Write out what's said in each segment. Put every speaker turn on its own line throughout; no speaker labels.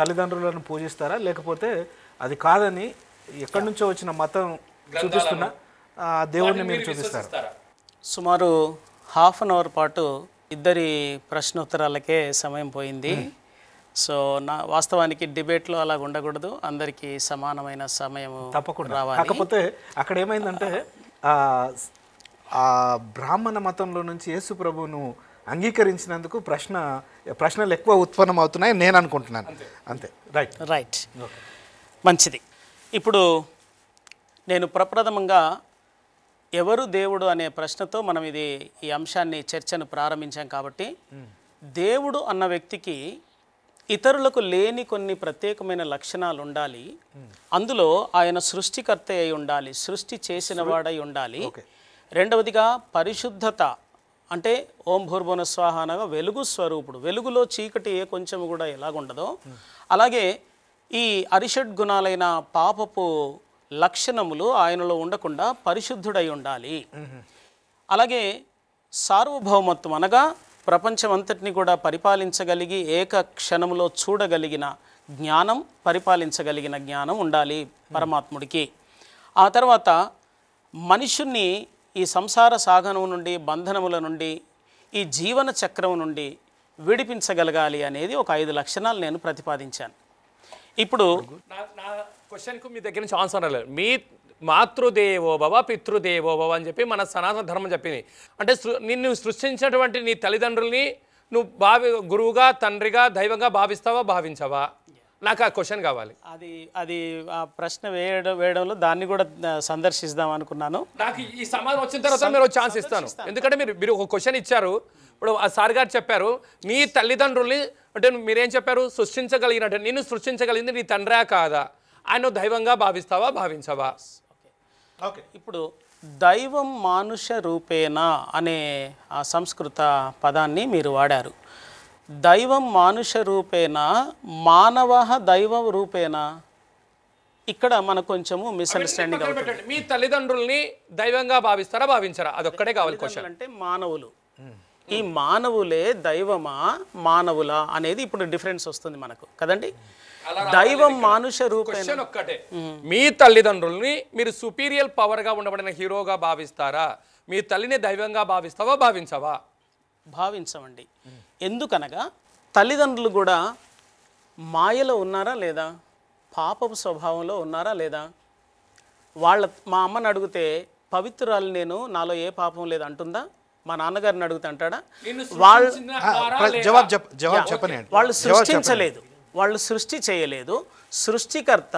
తల్లిదండ్రులను పూజిస్తారా లేకపోతే అది కాదని ఎక్కడి నుంచో వచ్చిన మతం చూపిస్తున్న దేవుణ్ణి మీరు చూపిస్తారు సుమారు హాఫ్ అన్ అవర్ పాటు ఇద్దరి ప్రశ్నోత్తరాలకే సమయం పోయింది సో నా వాస్తవానికి డిబేట్లో అలా ఉండకూడదు అందరికీ సమానమైన సమయం తప్పకుండా రావాలి కాకపోతే అక్కడ ఏమైందంటే బ్రాహ్మణ మతంలో నుంచి యేసు ప్రభువును అంగీకరించినందుకు ప్రశ్న ప్రశ్నలు ఎక్కువ ఉత్పన్నం అవుతున్నాయని నేను అనుకుంటున్నాను అంతే రైట్ రైట్ మంచిది ఇప్పుడు నేను ప్రప్రథమంగా ఎవరు దేవుడు అనే ప్రశ్నతో మనం ఇది ఈ అంశాన్ని చర్చను ప్రారంభించాం కాబట్టి hmm. దేవుడు అన్న వ్యక్తికి ఇతరులకు లేని కొన్ని ప్రత్యేకమైన లక్షణాలు ఉండాలి hmm. అందులో ఆయన సృష్టికర్త అయి ఉండాలి సృష్టి చేసిన వాడై ఉండాలి రెండవదిగా పరిశుద్ధత అంటే ఓం భూర్భువన స్వాహ అనగా వెలుగు స్వరూపుడు వెలుగులో చీకటి ఏ కొంచెం కూడా ఎలాగుండదో అలాగే ఈ అరిషడ్ గుణాలైన పాపపు లక్షణములు ఆయనలో ఉండకుండా పరిశుద్ధుడై ఉండాలి అలాగే సార్వభౌమత్వం అనగా ప్రపంచమంతటిని కూడా పరిపాలించగలిగి ఏక క్షణంలో చూడగలిగిన జ్ఞానం పరిపాలించగలిగిన జ్ఞానం ఉండాలి పరమాత్ముడికి ఆ తర్వాత మనుషుణ్ణి ఈ సంసార సాధనం నుండి బంధనముల నుండి ఈ జీవన చక్రం నుండి విడిపించగలగాలి అనేది ఒక ఐదు లక్షణాలు నేను ప్రతిపాదించాను ఇప్పుడు నా క్వశ్చన్కు మీ దగ్గర నుంచి ఆన్సర్ లేదు మీ పితృదేవో భవ అని చెప్పి మన సనాతన ధర్మం చెప్పింది అంటే నిన్ను సృష్టించినటువంటి నీ తల్లిదండ్రుల్ని నువ్వు భావి గురువుగా తండ్రిగా దైవంగా భావిస్తావా భావించవా నాకు ఆ క్వశ్చన్ కావాలి అది అది ఆ ప్రశ్న వేయడం వేయడంలో దాన్ని కూడా సందర్శిస్తాం అనుకున్నాను నాకు ఈ సమాధానం వచ్చిన తర్వాత మీరు ఛాన్స్ ఇస్తాను ఎందుకంటే మీరు మీరు ఒక క్వశ్చన్ ఇచ్చారు ఇప్పుడు ఆ సార్ గారు చెప్పారు మీ తల్లిదండ్రుల్ని అంటే మీరేం చెప్పారు సృష్టించగలిగినట్టు నేను సృష్టించగలిగింది నీ తండ్రా కాదా ఆయన దైవంగా భావిస్తావా భావించవా ఓకే ఇప్పుడు దైవం మానుష రూపేణ అనే ఆ సంస్కృత పదాన్ని మీరు వాడారు దైవం మానుష రూపేనా మానవ దైవం రూపేనా ఇక్కడ మనకు కొంచెము మిస్అండర్స్టాండింగ్ మీ తల్లిదండ్రుల్ని దైవంగా భావిస్తారా భావించారా అదొక్కడే కావాలి క్వశ్చన్ అంటే మానవులు ఈ మానవులే దైవమా మానవులా అనేది ఇప్పుడు డిఫరెన్స్ వస్తుంది మనకు కదండి దైవం మానుష రూపం ఒక్కటే మీ తల్లిదండ్రుల్ని మీరు సుపీరియల్ పవర్గా ఉండబడిన హీరోగా భావిస్తారా మీ తల్లిని దైవంగా భావిస్తావా భావించవా భావించవండి ఎందుకనగా తల్లిదండ్రులు కూడా మాయలో ఉన్నారా లేదా పాపపు స్వభావంలో ఉన్నారా లేదా వాళ్ళ మా అమ్మని అడిగితే పవిత్రాలు నేను నాలో ఏ పాపం లేదు అంటుందా మా నాన్నగారిని అడిగితే అంటాడా వాళ్ళు వాళ్ళు సృష్టించలేదు వాళ్ళు సృష్టి చేయలేదు సృష్టికర్త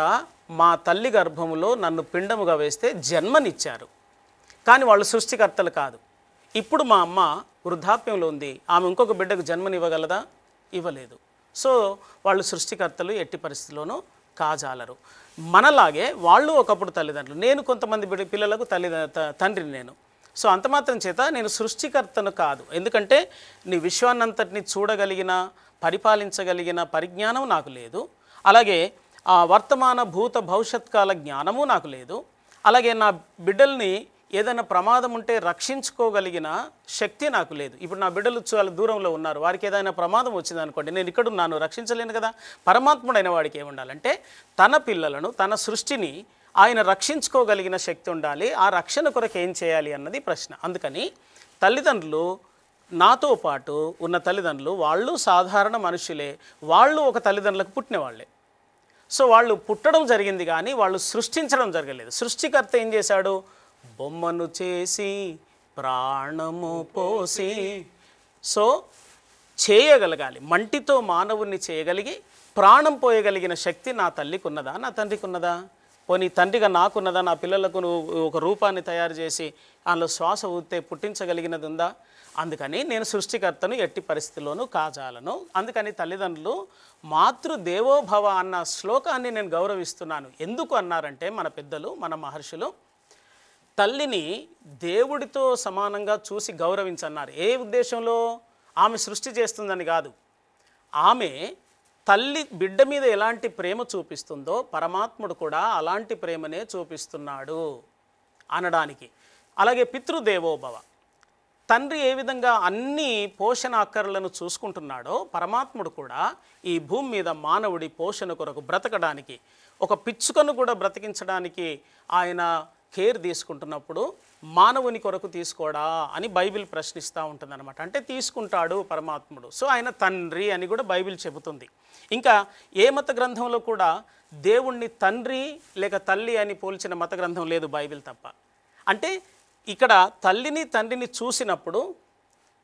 మా తల్లి గర్భములో నన్ను పిండముగా వేస్తే జన్మనిచ్చారు కానీ వాళ్ళు సృష్టికర్తలు కాదు ఇప్పుడు మా అమ్మ వృద్ధాప్యంలో ఉంది ఆమె ఇంకొక బిడ్డకు జన్మనివ్వగలదా ఇవ్వలేదు సో వాళ్ళు సృష్టికర్తలు ఎట్టి పరిస్థితుల్లోనూ కాజాలరు మనలాగే వాళ్ళు ఒకప్పుడు తల్లిదండ్రులు నేను కొంతమంది బిడ్డ పిల్లలకు తల్లి తండ్రిని నేను సో అంత మాత్రం చేత నేను సృష్టికర్తను కాదు ఎందుకంటే నీ విశ్వాన్నంతటిని చూడగలిగిన పరిపాలించగలిగిన పరిజ్ఞానం నాకు లేదు అలాగే ఆ వర్తమాన భూత భవిష్యత్ కాల జ్ఞానము నాకు లేదు అలాగే నా బిడ్డల్ని ఏదైనా ప్రమాదం ఉంటే రక్షించుకోగలిగిన శక్తి నాకు లేదు ఇప్పుడు నా బిడ్డలు చాలా దూరంలో ఉన్నారు వారికి ఏదైనా ప్రమాదం వచ్చింది అనుకోండి నేను ఇక్కడ ఉన్నాను రక్షించలేను కదా పరమాత్ముడైన వాడికి ఏముండాలంటే తన పిల్లలను తన సృష్టిని ఆయన రక్షించుకోగలిగిన శక్తి ఉండాలి ఆ రక్షణ కొరకు ఏం చేయాలి అన్నది ప్రశ్న అందుకని తల్లిదండ్రులు నాతో పాటు ఉన్న తల్లిదండ్రులు వాళ్ళు సాధారణ మనుషులే వాళ్ళు ఒక తల్లిదండ్రులకు పుట్టిన వాళ్ళే సో వాళ్ళు పుట్టడం జరిగింది కానీ వాళ్ళు సృష్టించడం జరగలేదు సృష్టికర్త ఏం చేశాడు బొమ్మను చేసి ప్రాణము పోసి సో చేయగలగాలి మంటితో మానవుణ్ణి చేయగలిగి ప్రాణం పోయగలిగిన శక్తి నా తల్లికి ఉన్నదా నా తండ్రికి ఉన్నదా పోనీ తండ్రిగా నాకున్నదా నా పిల్లలకు ఒక రూపాన్ని తయారు చేసి అందులో శ్వాస ఊతే పుట్టించగలిగినది ఉందా అందుకని నేను సృష్టికర్తను ఎట్టి పరిస్థితుల్లోనూ కాజాలను అందుకని తల్లిదండ్రులు మాతృదేవోభవ అన్న శ్లోకాన్ని నేను గౌరవిస్తున్నాను ఎందుకు అన్నారంటే మన పెద్దలు మన మహర్షులు తల్లిని దేవుడితో సమానంగా చూసి గౌరవించన్నారు ఏ ఉద్దేశంలో ఆమె సృష్టి చేస్తుందని కాదు ఆమె తల్లి బిడ్డ మీద ఎలాంటి ప్రేమ చూపిస్తుందో పరమాత్ముడు కూడా అలాంటి ప్రేమనే చూపిస్తున్నాడు అనడానికి అలాగే పితృదేవోభవ తండ్రి ఏ విధంగా అన్ని పోషణ అక్కర్లను చూసుకుంటున్నాడో పరమాత్ముడు కూడా ఈ భూమి మీద మానవుడి పోషణ కొరకు బ్రతకడానికి ఒక పిచ్చుకను కూడా బ్రతికించడానికి ఆయన కేర్ తీసుకుంటున్నప్పుడు మానవుని కొరకు తీసుకోడా అని బైబిల్ ప్రశ్నిస్తూ ఉంటుందన్నమాట అంటే తీసుకుంటాడు పరమాత్ముడు సో ఆయన తండ్రి అని కూడా బైబిల్ చెబుతుంది ఇంకా ఏ మత గ్రంథంలో కూడా దేవుణ్ణి తండ్రి లేక తల్లి అని పోల్చిన మత గ్రంథం లేదు బైబిల్ తప్ప అంటే ఇక్కడ తల్లిని తండ్రిని చూసినప్పుడు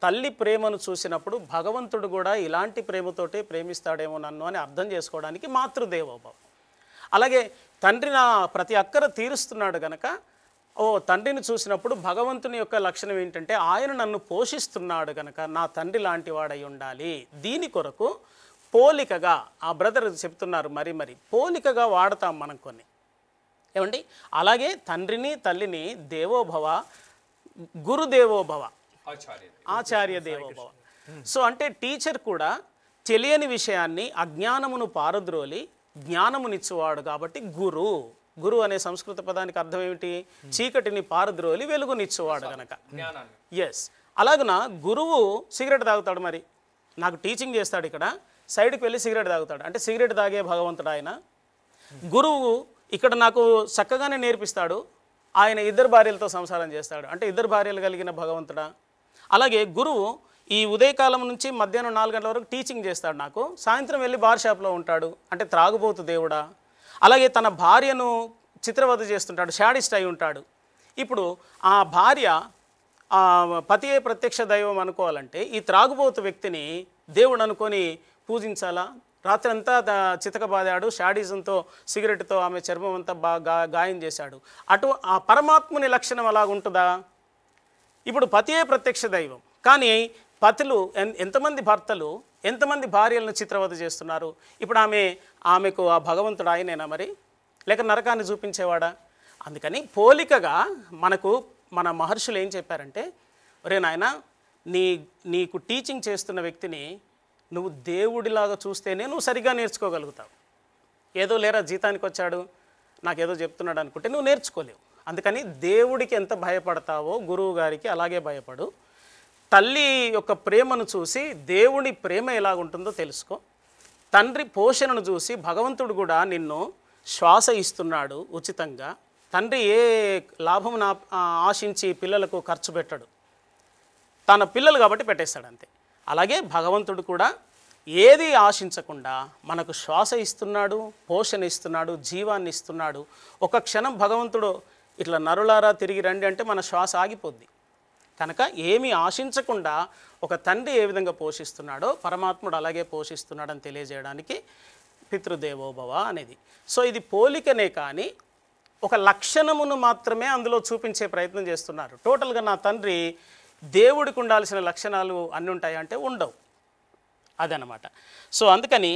తల్లి ప్రేమను చూసినప్పుడు భగవంతుడు కూడా ఇలాంటి ప్రేమతోటే ప్రేమిస్తాడేమో నన్ను అని అర్థం చేసుకోవడానికి మాతృదేవోభవ అలాగే తండ్రి నా ప్రతి అక్కర తీరుస్తున్నాడు గనక ఓ తండ్రిని చూసినప్పుడు భగవంతుని యొక్క లక్షణం ఏంటంటే ఆయన నన్ను పోషిస్తున్నాడు గనక నా తండ్రి లాంటి వాడై ఉండాలి దీని కొరకు పోలికగా ఆ బ్రదర్ చెప్తున్నారు మరి మరి పోలికగా వాడతాం మనం కొన్ని ఏమండి అలాగే తండ్రిని తల్లిని దేవోభవ గురుదేవోభవ ఆచార్య దేవోభవ సో అంటే టీచర్ కూడా తెలియని విషయాన్ని అజ్ఞానమును పారద్రోలి జ్ఞానమునిచ్చువాడు కాబట్టి గురు గురు అనే సంస్కృత పదానికి అర్థం ఏమిటి hmm. చీకటిని పారద్రోలి వెలుగునిచ్చేవాడు కనుక hmm. Yes hmm. అలాగున గురువు సిగరెట్ తాగుతాడు మరి నాకు టీచింగ్ చేస్తాడు ఇక్కడ సైడ్కి వెళ్ళి సిగరెట్ తాగుతాడు అంటే సిగరెట్ తాగే భగవంతుడు ఆయన గురువు ఇక్కడ నాకు చక్కగానే నేర్పిస్తాడు ఆయన ఇద్దరు భార్యలతో సంసారం చేస్తాడు అంటే ఇద్దరు భార్యలు కలిగిన భగవంతుడా అలాగే గురువు ఈ ఉదయకాలం నుంచి మధ్యాహ్నం నాలుగు గంటల వరకు టీచింగ్ చేస్తాడు నాకు సాయంత్రం వెళ్ళి బార్ షాప్లో ఉంటాడు అంటే త్రాగుబోతు దేవుడా అలాగే తన భార్యను చిత్రవద చేస్తుంటాడు షాడిస్ట్ అయి ఉంటాడు ఇప్పుడు ఆ భార్య పతియే ప్రత్యక్ష దైవం అనుకోవాలంటే ఈ త్రాగుబోతు వ్యక్తిని దేవుడు అనుకొని పూజించాలా రాత్రంతా చితకబాదాడు షాడిజంతో సిగరెట్తో ఆమె చర్మం అంతా బాగా గాయం చేశాడు అటు ఆ పరమాత్ముని లక్షణం అలాగుంటుందా ఇప్పుడు పతియే ప్రత్యక్ష దైవం కానీ పతులు ఎంతమంది భర్తలు ఎంతమంది భార్యలను చిత్రవద చేస్తున్నారు ఇప్పుడు ఆమె ఆమెకు ఆ భగవంతుడు ఆయనేనా మరి లేక నరకాన్ని చూపించేవాడా అందుకని పోలికగా మనకు మన మహర్షులు ఏం చెప్పారంటే ఒరే నాయన నీ నీకు టీచింగ్ చేస్తున్న వ్యక్తిని నువ్వు దేవుడిలాగా చూస్తేనే నువ్వు సరిగ్గా నేర్చుకోగలుగుతావు ఏదో లేరా జీతానికి వచ్చాడు నాకేదో చెప్తున్నాడు అనుకుంటే నువ్వు నేర్చుకోలేవు అందుకని దేవుడికి ఎంత భయపడతావో గురువు గారికి అలాగే భయపడు తల్లి యొక్క ప్రేమను చూసి దేవుని ప్రేమ ఎలాగుంటుందో తెలుసుకో తండ్రి పోషణను చూసి భగవంతుడు కూడా నిన్ను శ్వాస ఇస్తున్నాడు ఉచితంగా తండ్రి ఏ లాభం ఆశించి పిల్లలకు ఖర్చు పెట్టడు తన పిల్లలు కాబట్టి పెట్టేస్తాడు అంతే అలాగే భగవంతుడు కూడా ఏది ఆశించకుండా మనకు శ్వాస ఇస్తున్నాడు పోషణ ఇస్తున్నాడు జీవాన్ని ఇస్తున్నాడు ఒక క్షణం భగవంతుడు ఇట్లా నరులారా తిరిగి రండి అంటే మన శ్వాస ఆగిపోద్ది కనుక ఏమి ఆశించకుండా ఒక తండ్రి ఏ విధంగా పోషిస్తున్నాడో పరమాత్ముడు అలాగే పోషిస్తున్నాడని తెలియజేయడానికి పితృదేవోభవ అనేది సో ఇది పోలికనే కానీ ఒక లక్షణమును మాత్రమే అందులో చూపించే ప్రయత్నం చేస్తున్నారు టోటల్గా నా తండ్రి దేవుడికి ఉండాల్సిన లక్షణాలు అన్ని ఉంటాయంటే ఉండవు అదనమాట సో అందుకని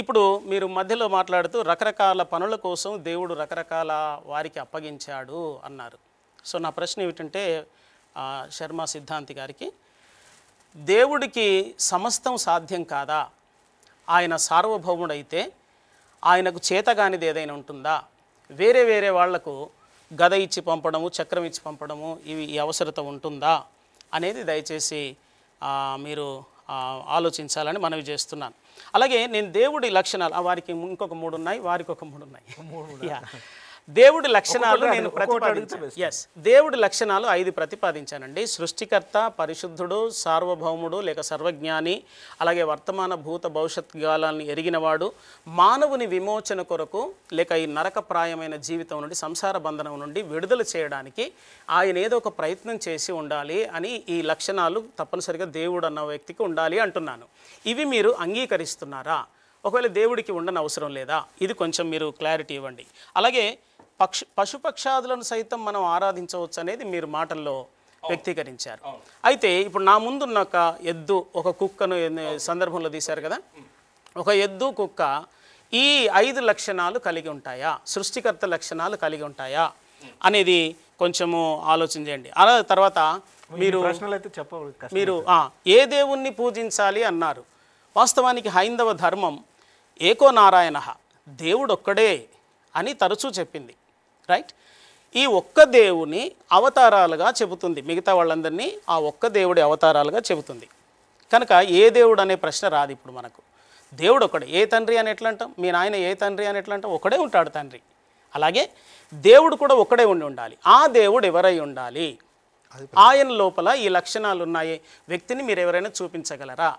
ఇప్పుడు మీరు మధ్యలో మాట్లాడుతూ రకరకాల పనుల కోసం దేవుడు రకరకాల వారికి అప్పగించాడు అన్నారు సో నా ప్రశ్న ఏమిటంటే శర్మ సిద్ధాంతి గారికి దేవుడికి సమస్తం సాధ్యం కాదా ఆయన సార్వభౌముడైతే ఆయనకు చేతగానిది ఏదైనా ఉంటుందా వేరే వేరే వాళ్లకు గద ఇచ్చి పంపడము చక్రం ఇచ్చి పంపడము ఇవి ఈ అవసరత ఉంటుందా అనేది దయచేసి మీరు ఆలోచించాలని మనవి చేస్తున్నాను అలాగే నేను దేవుడి లక్షణాలు వారికి ఇంకొక మూడు ఉన్నాయి వారికి ఒక మూడు ఉన్నాయి దేవుడి లక్షణాలు నేను ఎస్ దేవుడి లక్షణాలు ఐదు ప్రతిపాదించానండి సృష్టికర్త పరిశుద్ధుడు సార్వభౌముడు లేక సర్వజ్ఞాని అలాగే వర్తమాన భూత భవిష్యత్ కాలాన్ని ఎరిగినవాడు మానవుని విమోచన కొరకు లేక ఈ నరకప్రాయమైన జీవితం నుండి సంసార బంధనం నుండి విడుదల చేయడానికి ఆయన ఏదో ఒక ప్రయత్నం చేసి ఉండాలి అని ఈ లక్షణాలు తప్పనిసరిగా దేవుడు అన్న వ్యక్తికి ఉండాలి అంటున్నాను ఇవి మీరు అంగీకరిస్తున్నారా ఒకవేళ దేవుడికి ఉండని అవసరం లేదా ఇది కొంచెం మీరు క్లారిటీ ఇవ్వండి అలాగే పక్ష పశుపక్షాదులను సైతం మనం ఆరాధించవచ్చు అనేది మీరు మాటల్లో వ్యక్తీకరించారు అయితే ఇప్పుడు నా ముందున్న ఒక ఎద్దు ఒక కుక్కను సందర్భంలో తీశారు కదా ఒక ఎద్దు కుక్క ఈ ఐదు లక్షణాలు కలిగి ఉంటాయా సృష్టికర్త లక్షణాలు కలిగి ఉంటాయా అనేది కొంచెము ఆలోచన చేయండి అలా తర్వాత మీరు మీరు ఏ దేవుణ్ణి పూజించాలి అన్నారు వాస్తవానికి హైందవ ధర్మం ఏకో నారాయణ దేవుడొక్కడే అని తరచూ చెప్పింది రైట్ ఈ ఒక్క దేవుని అవతారాలుగా చెబుతుంది మిగతా వాళ్ళందరినీ ఆ ఒక్క దేవుడి అవతారాలుగా చెబుతుంది కనుక ఏ దేవుడు అనే ప్రశ్న రాదు ఇప్పుడు మనకు దేవుడు ఒకడు ఏ తండ్రి అని ఎట్లా మీ నాయన ఏ తండ్రి అని ఎట్లా ఒకడే ఉంటాడు తండ్రి అలాగే దేవుడు కూడా ఒకడే ఉండి ఉండాలి ఆ దేవుడు ఎవరై ఉండాలి ఆయన లోపల ఈ లక్షణాలు ఉన్నాయి వ్యక్తిని మీరు ఎవరైనా చూపించగలరా